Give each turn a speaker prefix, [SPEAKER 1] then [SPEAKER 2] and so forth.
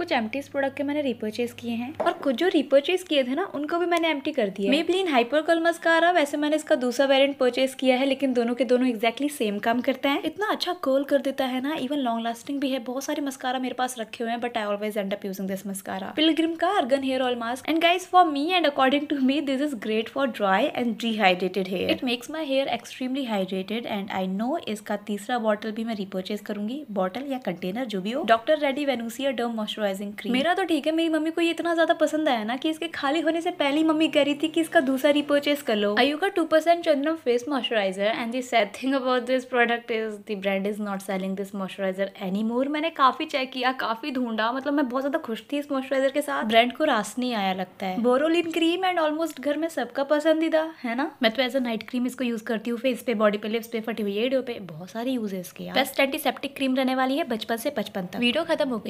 [SPEAKER 1] कुछ empties product के मैंने रिपर्चेज किए हैं और कुछ जो रिपर्चेज किए थे ना उनको भी मैंने एम्प्टी कर दिया मेबलिन हाइपर कल मस्कारा वैसे मैंने इसका दूसरा वेरिएंट परचेज किया है लेकिन दोनों के दोनों एक्जैक्टली सेम काम करते हैं इतना अच्छा कर्ल कर देता है ना इवन लॉन्ग लास्टिंग भी है बहुत सारे मस्कारा मेरे पास रखे हुए हैं but I always end up using this mascara Pilgrim का argan hair oil mask and guys for me and according to me this is great for dry and dehydrated hair it makes my hair extremely hydrated and I know इसका तीसरा bottle भी मैं repurchase करूंगी bottle या container जो भी हो doctor Reddy Venusia derm moisturise moisturising cream मेरा तो ठीक है मेरी मम्मी को ये इतना ज़्यादा पसंद आया ना कि इसके खाली होने से पहले मम्मी कह रही थी कि इसका दूसरा रिपोर्चेस कर लो आयु का टू परसेंट चंद्रम face moisturiser and the sad thing about this product is the brand is not selling this moisturiser anymore मैंने काफ़ी चेक किया काफ़ी ढूंढा मतलब मैं बहुत ज़्यादा खुश थी इस मॉइस्चराइजर के साथ ब्रांड को रास नहीं आया लगता है बोरोलिन क्रीम एंड ऑलमोस्ट घर में सबका पसंदीदा है ना मैं तो एज अ नाइट क्रीम इसको यूज़ करती हूँ फेस पे बॉडी पे लिप्स पे फटी हुई एडियो पे बहुत सारे यूज है इसके बेस्ट एंटीसेप्टिक क्रीम रहने वाली है बचपन से पचपन तक वीडियो खत्म हो गई